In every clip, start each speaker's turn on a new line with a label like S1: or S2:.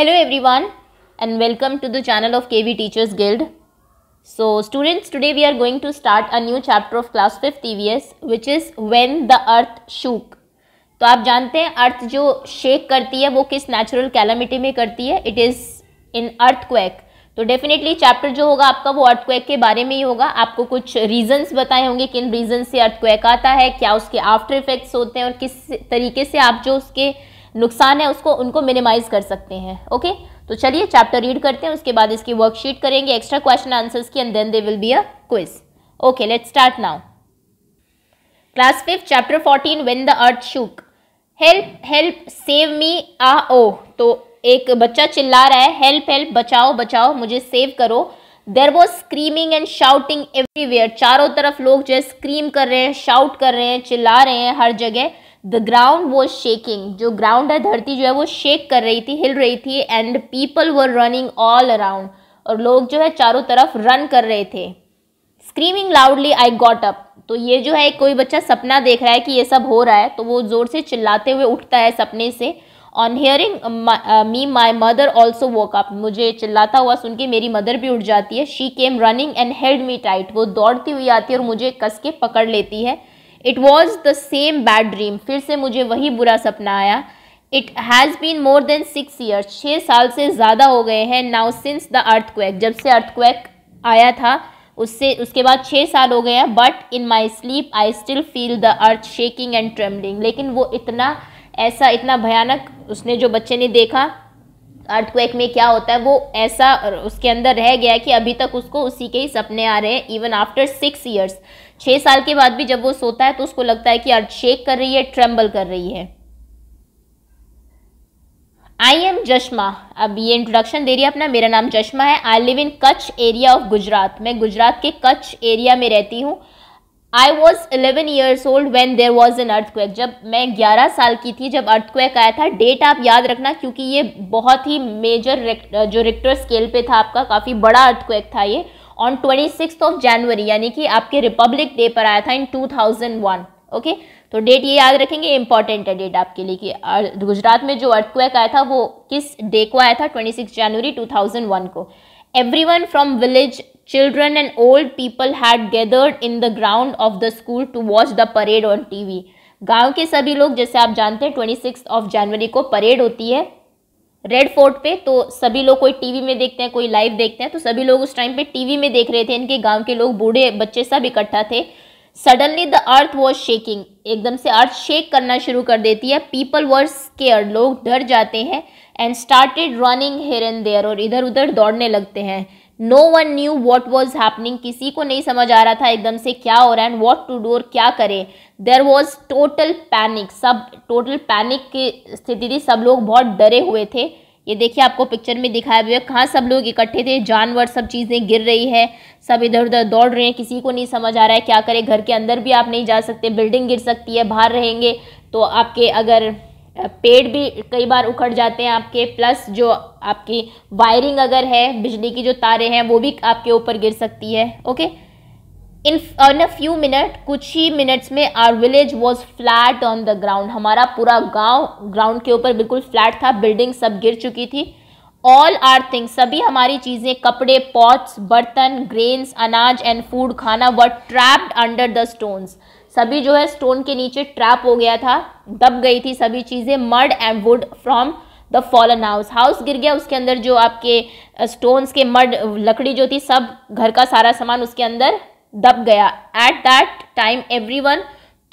S1: hello and welcome to the channel of of kv teachers guild so students today we are going to start a new chapter of class 5th evs which is when the earth shook तो आप जानते हैं अर्थ जो shake करती है वो किस natural calamity में करती है it is in earthquake तो डेफिनेटली चैप्टर जो होगा आपका वो अर्थ क्वैक के बारे में ही होगा आपको कुछ रीजन्स बताए होंगे किन रीजन से अर्थ क्वैक आता है क्या उसके आफ्टर इफेक्ट्स होते हैं और किस तरीके से आप जो उसके नुकसान है उसको उनको मिनिमाइज कर सकते हैं ओके तो चलिए चैप्टर रीड करते हैं उसके बाद इसकी वर्कशीट करेंगे एक्स्ट्रा क्वेश्चन आंसर्स की and then they will be a quiz okay let start now class fifth chapter fourteen when the earth shook help help save me आ ओ तो एक बच्चा चिल्ला रहा है हेल्प हेल्प बचाओ बचाओ मुझे सेव करो there was screaming and shouting everywhere चारों तरफ लोग जो है स्क्रीम कर रहे हैं शाउट कर रहे हैं चिल्ला रहे हैं हर जगह द ग्राउंड वॉज शेकिंग जो ग्राउंड है धरती जो है वो शेक कर रही थी हिल रही थी and people were running all around और लोग जो है चारों तरफ रन कर रहे थे screaming loudly I got up तो ये जो है कोई बच्चा सपना देख रहा है कि ये सब हो रहा है तो वो ज़ोर से चिल्लाते हुए उठता है सपने से on hearing me my mother also woke up मुझे चिल्लाता हुआ सुन के मेरी मदर भी उठ जाती है she came running and held me tight वो दौड़ती हुई आती है और मुझे कस के पकड़ लेती है it was the same bad dream फिर से मुझे वही बुरा सपना आया it has been more than six years छः साल से ज़्यादा हो गए हैं now since the earthquake जब से अर्थ क्वैक आया था उससे उसके बाद छः साल हो गए हैं but in my sleep I still feel the earth shaking and trembling लेकिन वो इतना ऐसा इतना भयानक उसने जो बच्चे ने देखा अर्थ क्वैक में क्या होता है वो ऐसा उसके अंदर रह गया कि अभी तक उसको उसी के ही सपने आ रहे हैं इवन आफ्टर सिक्स ईयर्स छह साल के बाद भी जब वो सोता है तो उसको लगता है कि अर्थ शेक कर रही है ट्रेम्बल कर रही है आई एम जश्मा अब ये इंट्रोडक्शन दे रही है अपना मेरा नाम जश्मा है I live in Kutch area of Gujarat मैं गुजरात के कच्छ एरिया में रहती हूँ I was eleven years old when there was an earthquake जब मैं ग्यारह साल की थी जब अर्थक्वेक आया था डेट आप याद रखना क्योंकि ये बहुत ही मेजर जो रिक्टर स्केल पे था आपका काफ़ी बड़ा अर्थक्वेक था ये on twenty six of January यानी कि आपके रिपब्लिक डे पर आया था in two thousand one okay तो डेट ये याद रखेंगे इंपॉर्टेंट है डेट आपके लिए कि गुजरात में जो अर्थक्वेक आया था वो किस डे को आया था 26 जनवरी 2001 को everyone from village children and old people had gathered in the ground of the school to watch the parade on TV गांव के सभी लोग जैसे आप जानते हैं सिक्स ऑफ जनवरी को परेड होती है रेड फोर्ट पे तो सभी लोग कोई टीवी में देखते हैं कोई लाइव देखते हैं तो सभी लोग उस टाइम पे टीवी में देख रहे थे इनके गांव के लोग बूढ़े बच्चे सब इकट्ठा थे suddenly the earth was shaking एकदम से अर्थ शेक करना शुरू कर देती है पीपल वर्स के लोग डर जाते हैं and started running here and there और इधर उधर दौड़ने लगते हैं no one knew what was happening किसी को नहीं समझ आ रहा था एकदम से क्या हो रहा है एंड वॉट टू डू और क्या करें देर वॉज टोटल पैनिक सब टोटल पैनिक की स्थिति थी सब लोग बहुत डरे हुए थे ये देखिए आपको पिक्चर में दिखाया हुआ है कहाँ सब लोग इकट्ठे थे जानवर सब चीज़ें गिर रही है सब इधर उधर दौड़ रहे हैं किसी को नहीं समझ आ रहा है क्या करें घर के अंदर भी आप नहीं जा सकते बिल्डिंग गिर सकती है बाहर रहेंगे तो आपके अगर पेड़ भी कई बार उखड़ जाते हैं आपके प्लस जो आपकी वायरिंग अगर है बिजली की जो तारे हैं वो भी आपके ऊपर गिर सकती है okay in in a few minute कुछ ही मिनट्स में our village was flat on the ground हमारा पूरा गांव ग्राउंड के ऊपर बिल्कुल फ्लैट था बिल्डिंग सब गिर चुकी थी ऑल आर थिंग्स सभी हमारी चीज़ें कपड़े पॉट्स बर्तन ग्रेन्स अनाज एंड फूड खाना व ट्रैप्ड अंडर द स्टोन्स सभी जो है स्टोन के नीचे ट्रैप हो गया था दब गई थी सभी चीज़ें mud and wood from the fallen house house गिर गया उसके अंदर जो आपके स्टोन्स uh, के मर्ड लकड़ी जो थी सब घर का सारा सामान उसके अंदर दब गया at that time every one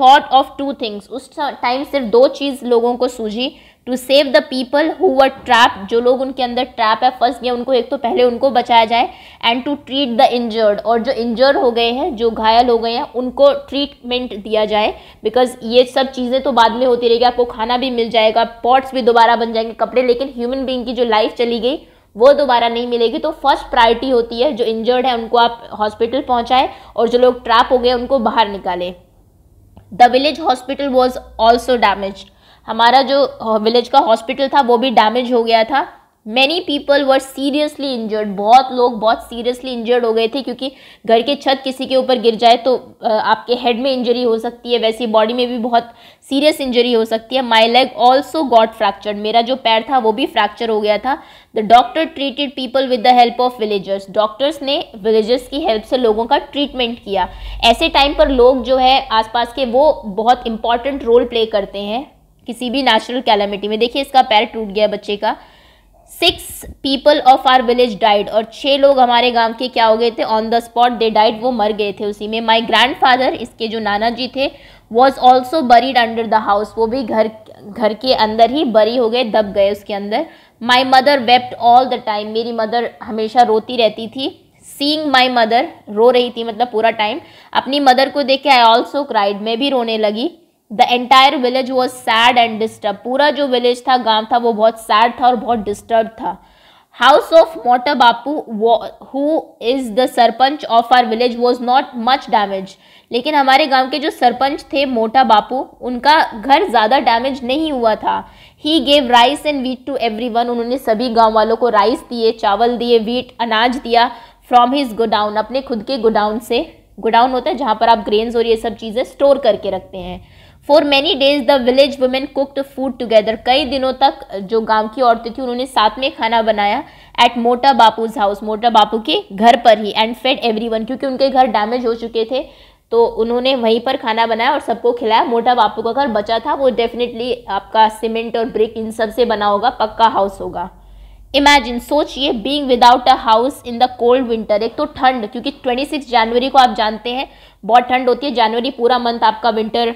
S1: thought of two things उस टाइम सिर्फ दो चीज़ लोगों को सूझी to save the people who were trap जो लोग उनके अंदर ट्रैप है फंस गए उनको एक तो पहले उनको बचाया जाए and to treat the injured और जो इंजर्ड हो गए हैं जो घायल हो गए हैं उनको ट्रीटमेंट दिया जाए बिकॉज ये सब चीज़ें तो बाद में होती रहेगी आपको खाना भी मिल जाएगा पॉट्स भी दोबारा बन जाएंगे कपड़े लेकिन ह्यूमन बींग की जो लाइफ चली गई वो दोबारा नहीं मिलेगी तो फर्स्ट प्रायोरिटी होती है जो इंजर्ड है उनको आप हॉस्पिटल पहुँचाएँ और जो लोग ट्रैप हो गए उनको बाहर निकालें the village hospital was also damage हमारा जो विलेज का हॉस्पिटल था वो भी डैमेज हो गया था many people were seriously injured बहुत लोग बहुत सीरियसली इंजर्ड हो गए थे क्योंकि घर के छत किसी के ऊपर गिर जाए तो आपके हेड में इंजरी हो सकती है वैसी बॉडी में भी बहुत सीरियस इंजरी हो सकती है my leg also got fractured मेरा जो पैर था वो भी फ्रैक्चर हो गया था the doctor treated people with the help of villagers doctors ने विलेजर्स की हेल्प से लोगों का ट्रीटमेंट किया ऐसे टाइम पर लोग जो है आसपास के वो बहुत इंपॉर्टेंट रोल प्ले करते हैं किसी भी नेचुरल कैलामिटी में देखिए इसका पैर टूट गया बच्चे का six people of our village died और छः लोग हमारे गांव के क्या हो गए थे on the spot they died वो मर गए थे उसी में माई ग्रैंड फादर इसके जो नाना जी थे was also buried under the house वो भी घर घर के अंदर ही बरी हो गए दब गए उसके अंदर my mother wept all the time मेरी मदर हमेशा रोती रहती थी सींग माई मदर रो रही थी मतलब पूरा टाइम अपनी मदर को देख के आई ऑल्सो क्राइड मैं भी रोने लगी the entire village was sad and disturb पूरा जो विलेज था गांव था वो बहुत सैड था और बहुत डिस्टर्ब था house of Mota Bapu who is the sarpanch of our village was not much damage लेकिन हमारे गांव के जो सरपंच थे मोटा बापू उनका घर ज़्यादा डैमेज नहीं हुआ था he gave rice and wheat to every one उन्होंने सभी गाँव वालों को राइस दिए चावल दिए वीट अनाज दिया फ्रॉम हिज गोडाउन अपने खुद के गोडाउन से गोडाउन होता है जहाँ पर आप ग्रेन्स और ये सब चीज़ें स्टोर करके रखते हैं for many days the village women cooked food together कई दिनों तक जो गांव की औरतें थी उन्होंने साथ में खाना बनाया एट मोटा बापूज हाउस मोटा बापू के घर पर ही एंड फेड एवरी वन क्योंकि उनके घर डैमेज हो चुके थे तो उन्होंने वहीं पर खाना बनाया और सबको खिलाया मोटा बापू का घर बचा था वो डेफिनेटली आपका सीमेंट और ब्रिक इन सब से बना होगा पक्का हाउस होगा इमेजिन सोचिए being without a house in the cold winter एक तो ठंड क्योंकि 26 जनवरी को आप जानते हैं बहुत ठंड होती है जनवरी पूरा मंथ आपका विंटर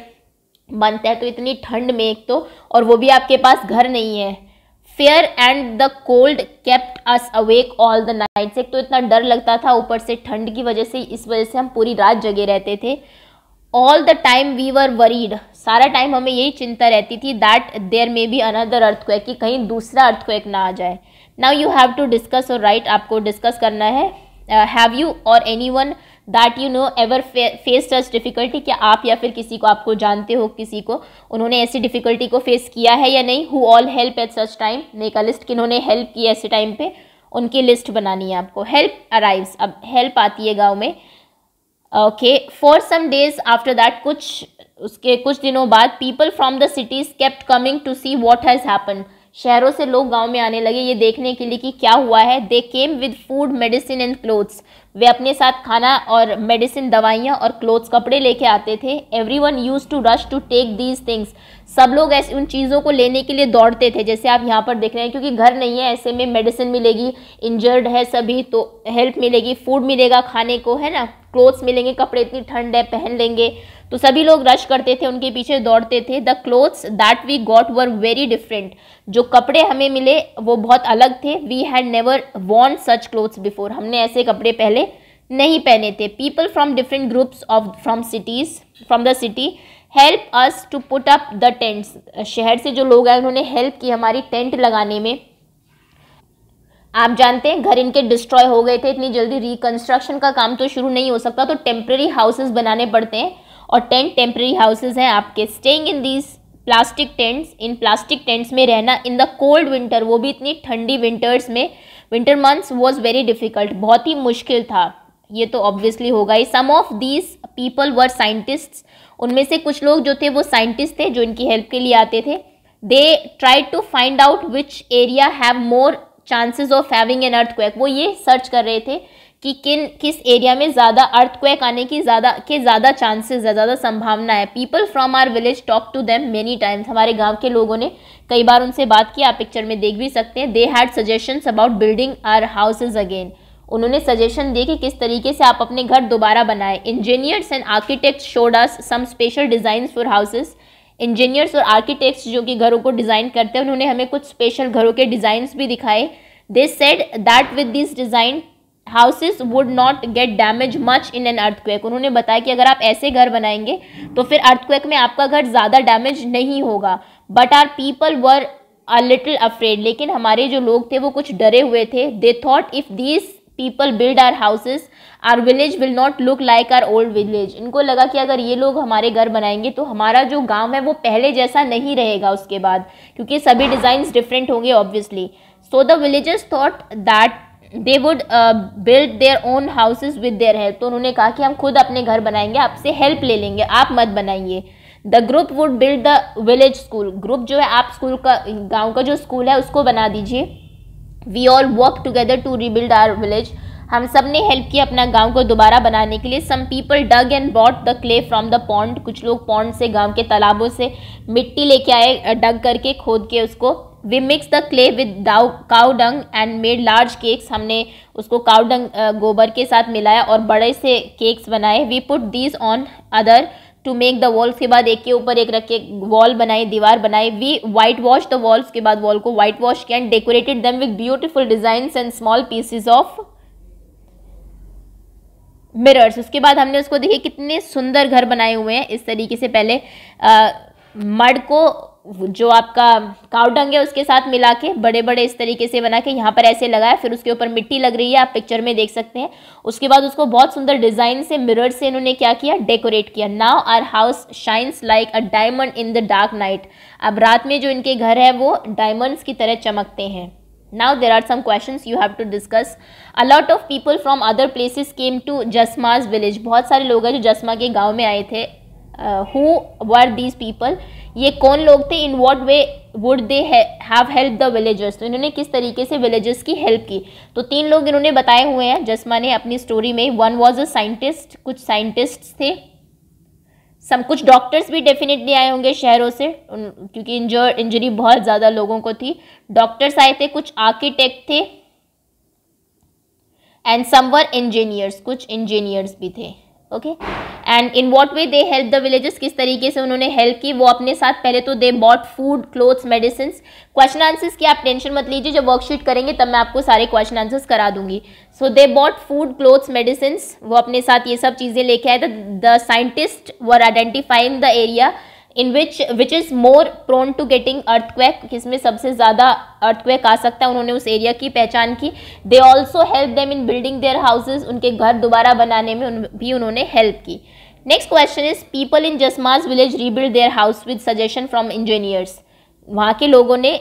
S1: बनता है तो इतनी ठंड में एक तो और वो भी आपके पास घर नहीं है fear and the cold kept us awake all the nights एक तो इतना डर लगता था ऊपर से ठंड की वजह से इस वजह से हम पूरी रात जगे रहते थे all the time we were worried सारा टाइम हमें यही चिंता रहती थी that there may be another earthquake कि कहीं दूसरा अर्थ क्वेक ना आ जाए now you have to discuss or write आपको डिस्कस करना है have you or any one that you know ever face such difficulty क्या आप या फिर किसी को आपको जानते हो किसी को उन्होंने ऐसी डिफ़िकल्टी को फेस किया है या नहीं who all help at such time नेका लिस्ट किन्होंने हेल्प की ऐसे टाइम पे उनकी लिस्ट बनानी है आपको हेल्प अराइव्स अब हेल्प आती है गाँव में okay for some days after that कुछ उसके कुछ दिनों बाद people from the cities kept coming to see what has happen शहरों से लोग गांव में आने लगे ये देखने के लिए कि क्या हुआ है they came with food medicine and clothes वे अपने साथ खाना और मेडिसिन दवाइयाँ और क्लोथ्स कपड़े लेके आते थे every one use to rush to take these things सब लोग ऐसे उन चीज़ों को लेने के लिए दौड़ते थे जैसे आप यहाँ पर देख रहे हैं क्योंकि घर नहीं है ऐसे में मेडिसिन मिलेगी इंजर्ड है सभी तो हेल्प मिलेगी फूड मिलेगा खाने को है ना क्लोथ्स मिलेंगे कपड़े इतनी ठंड है पहन लेंगे तो सभी लोग रश करते थे उनके पीछे दौड़ते थे the clothes that we got were very different जो कपड़े हमें मिले वो बहुत अलग थे we had never worn such clothes before हमने ऐसे कपड़े पहले नहीं पहने थे people from different groups of from cities from the city help us to put up the tents शहर से जो लोग आए उन्होंने हेल्प की हमारी टेंट लगाने में आप जानते हैं घर इनके डिस्ट्रॉय हो गए थे इतनी जल्दी रिकन्स्ट्रक्शन का काम तो शुरू नहीं हो सकता तो टेम्प्रेरी हाउसेस बनाने पड़ते हैं और टेंट टेम्प्रेरी हाउसेज हैं आपके staying in these plastic tents इन प्लास्टिक टेंट्स में रहना इन द कोल्ड विंटर वो भी इतनी ठंडी विंटर्स में winter months was very difficult बहुत ही मुश्किल था ये तो ऑब्वियसली होगा ही some of these people were scientist उनमें से कुछ लोग जो थे वो साइंटिस्ट थे जो इनकी हेल्प के लिए आते थे they try to find out which area have more chances of having an earth वो ये सर्च कर रहे थे कि किन किस एरिया में ज़्यादा अर्थक्वेक आने की ज़्यादा के ज़्यादा चांसेस है ज़्यादा संभावना है people from our village talk to them many times हमारे गांव के लोगों ने कई बार उनसे बात की आप पिक्चर में देख भी सकते हैं they had suggestions about building our houses again उन्होंने सजेशन दिए कि किस तरीके से आप अपने घर दोबारा बनाए engineers and architect showed some special design for houses engineers और आर्किटेक्ट्स जो कि घरों को डिज़ाइन करते हैं उन्होंने हमें कुछ स्पेशल घरों के डिज़ाइंस भी दिखाए they said that with this design houses would not get damage much in an earthquake उन्होंने बताया कि अगर आप ऐसे घर बनाएंगे तो फिर अर्थक्वेक में आपका घर ज़्यादा डैमेज नहीं होगा but our people were a little afraid लेकिन हमारे जो लोग थे वो कुछ डरे हुए थे they thought if these people build our houses our village will not look like our old village इनको लगा कि अगर ये लोग हमारे घर बनाएंगे तो हमारा जो गाँव है वो पहले जैसा नहीं रहेगा उसके बाद क्योंकि सभी डिज़ाइंस डिफरेंट होंगे obviously so the villages thought that they would build their own houses with their help तो उन्होंने कहा कि हम खुद अपने घर बनाएंगे आपसे हेल्प ले लेंगे आप मत बनाइए the group would build the village school group जो है आप स्कूल का गाँव का जो स्कूल है उसको बना दीजिए we all work together to rebuild our village हम सब ने हेल्प किया अपना गांव को दोबारा बनाने के लिए some people dug and bought the clay from the pond कुछ लोग पॉन्ड से गांव के तालाबों से मिट्टी लेके आए डग करके खोद के उसको we mix the clay with cow dung and made large cakes हमने उसको काउ डंग गोबर के साथ मिलाया और बड़े से केक्स बनाए we put these on other to make the walls के बाद एक के ऊपर एक रख के वॉल बनाई दीवार बनाई we white wash the walls के बाद वॉल को वाइट वॉश किया and decorated them with beautiful design and small pieces of mirrors उसके बाद हमने उसको देखिए कितने सुंदर घर बनाए हुए हैं इस तरीके से पहले मड को जो आपका काउडंग है उसके साथ मिला के बड़े बड़े इस तरीके से बना के यहाँ पर ऐसे लगाया फिर उसके ऊपर मिट्टी लग रही है आप पिक्चर में देख सकते हैं उसके बाद उसको बहुत सुंदर डिज़ाइन से मिरर से इन्होंने क्या किया डेकोरेट किया now our house shines like a diamond in the dark night अब रात में जो इनके घर है वो डायमंड्स की तरह चमकते हैं now there are some question you have to discuss a lot of people from other places came to Jasma's village बहुत सारे लोग हैं जो जसमा के गाँव में आए थे हु वर दीज पीपल ये कौन लोग थे in what way would they have help the villagers तो इन्होंने किस तरीके से विलेजर्स की हेल्प की तो तीन लोग इन्होंने बताए हुए हैं जस्मा ने अपनी स्टोरी में वन वॉज अ साइंटिस्ट कुछ साइंटिस्ट थे सब कुछ डॉक्टर्स भी डेफिनेटली आए होंगे शहरों से क्योंकि इंजर इंजरी बहुत ज़्यादा लोगों को थी डॉक्टर्स आए थे कुछ आर्किटेक्ट थे एंड समवर इंजीनियर्स कुछ इंजीनियर्स भी थे okay okay? And in what way they help the villages किस तरीके से उन्होंने हेल्प की वो अपने साथ पहले तो they bought food clothes medicine question answers की आप टेंशन मत लीजिए जब वर्कशीट करेंगे तब मैं आपको सारे क्वेश्चन आंसर्स करा दूंगी so they bought food clothes medicine वो अपने साथ ये सब चीज़ें लेके आए the scientist were identifying the area in which which is more prone to getting earthquake जिसमें सबसे ज़्यादा अर्थक्वेक आ सकता है उन्होंने उस एरिया की पहचान की दे also help them in building their houses उनके घर दोबारा बनाने में उन, भी उन्होंने हेल्प की next question is people in जसमाज village rebuild their house with suggestion from engineers वहाँ के लोगों ने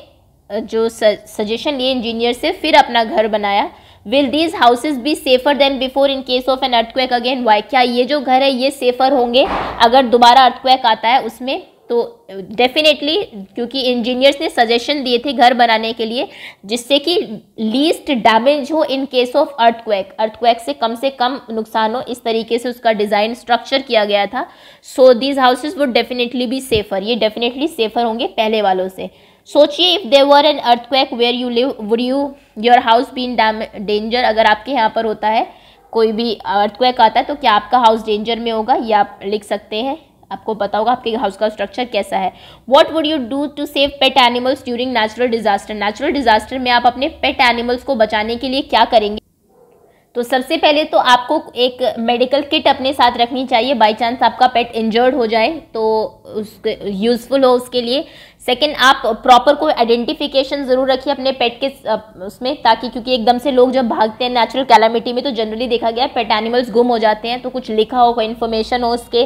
S1: जो सजेशन लिए इंजीनियर से फिर अपना घर बनाया will these houses be safer than before in case of an earthquake again why क्या ये जो घर है ये सेफर होंगे अगर दोबारा अर्थक्वेक आता है उसमें तो डेफिनेटली क्योंकि इंजीनियर्स ने सजेशन दिए थे घर बनाने के लिए जिससे कि लीस्ट डैमेज हो in case of earthquake earthquake से कम से कम नुकसान हो इस तरीके से उसका डिज़ाइन स्ट्रक्चर किया गया था so these houses would definitely be safer ये डेफिनेटली सेफर होंगे पहले वालों से सोचिए if they were an earthquake where you live would you your house be in danger अगर आपके यहाँ पर होता है कोई भी अर्थक्वेक आता है तो क्या आपका हाउस डेंजर में होगा ये आप लिख सकते हैं आपको पता होगा आपके हाउस का स्ट्रक्चर कैसा है what would you do to save pet animals during natural disaster natural disaster में आप अपने पेट एनिमल्स को बचाने के लिए क्या करेंगे तो सबसे पहले तो आपको एक मेडिकल किट अपने साथ रखनी चाहिए बाई चांस आपका पेट इंजर्ड हो जाए तो उसके यूज़फुल हो उसके लिए सेकेंड आप प्रॉपर कोई आइडेंटिफिकेशन ज़रूर रखिए अपने पेट के उसमें ताकि क्योंकि एकदम से लोग जब भागते हैं नेचुरल कैलामिटी में तो जनरली देखा गया पेट एनिमल्स गुम हो जाते हैं तो कुछ लिखा हो कोई इन्फॉर्मेशन हो उसके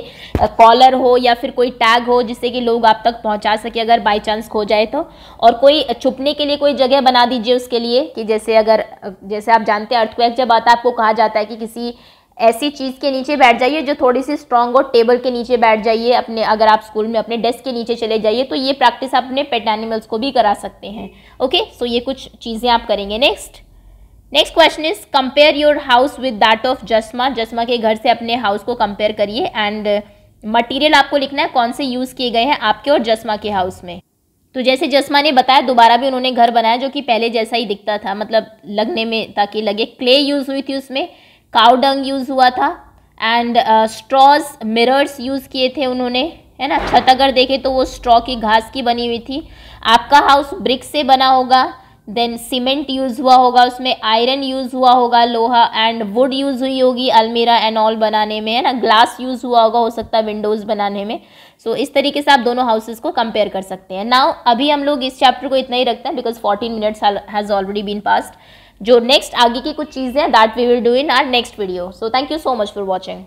S1: कॉलर हो या फिर कोई टैग हो जिससे कि लोग आप तक पहुंचा सके अगर बाई चांस खो जाए तो और कोई छुपने के लिए कोई जगह बना दीजिए उसके लिए कि जैसे अगर जैसे आप जानते हैं अर्थक्वेक जब आता है आपको कहा जाता है कि किसी ऐसी चीज़ के नीचे बैठ जाइए जो थोड़ी सी स्ट्रॉन्ग और टेबल के नीचे बैठ जाइए अपने अगर आप स्कूल में अपने डेस्क के नीचे चले जाइए तो ये प्रैक्टिस आप अपने पेट एनिमल्स को भी करा सकते हैं ओके okay? सो so ये कुछ चीज़ें आप करेंगे next next question is compare your house with that of Jasma Jasma के घर से अपने हाउस को कंपेयर करिए एंड मटेरियल आपको लिखना है कौन से यूज़ किए गए हैं आपके और जस्मा के हाउस में तो जैसे जस्मा ने बताया दोबारा भी उन्होंने घर बनाया जो कि पहले जैसा ही दिखता था मतलब लगने में ताकि लगे क्ले यूज़ हुई थी उसमें काउडंग यूज़ हुआ था एंड स्ट्रॉज मिरर्स यूज़ किए थे उन्होंने है ना छत अगर देखे तो वो स्ट्रॉ की घास की बनी हुई थी आपका हाउस ब्रिक से बना होगा देन सीमेंट यूज़ हुआ होगा उसमें आयरन यूज़ हुआ होगा लोहा एंड वुड यूज़ हुई होगी अलमीरा एंड ऑल बनाने में है ना ग्लास यूज़ हुआ होगा हो सकता है विंडोज़ बनाने में सो so, इस तरीके से आप दोनों हाउसेस को कंपेयर कर सकते हैं नाउ अभी हम लोग इस चैप्टर को इतना ही रखते हैं because fourteen minutes has already been past जो नेक्स्ट आगे की कुछ चीज़ें that we will do in our next video so thank you so much for watching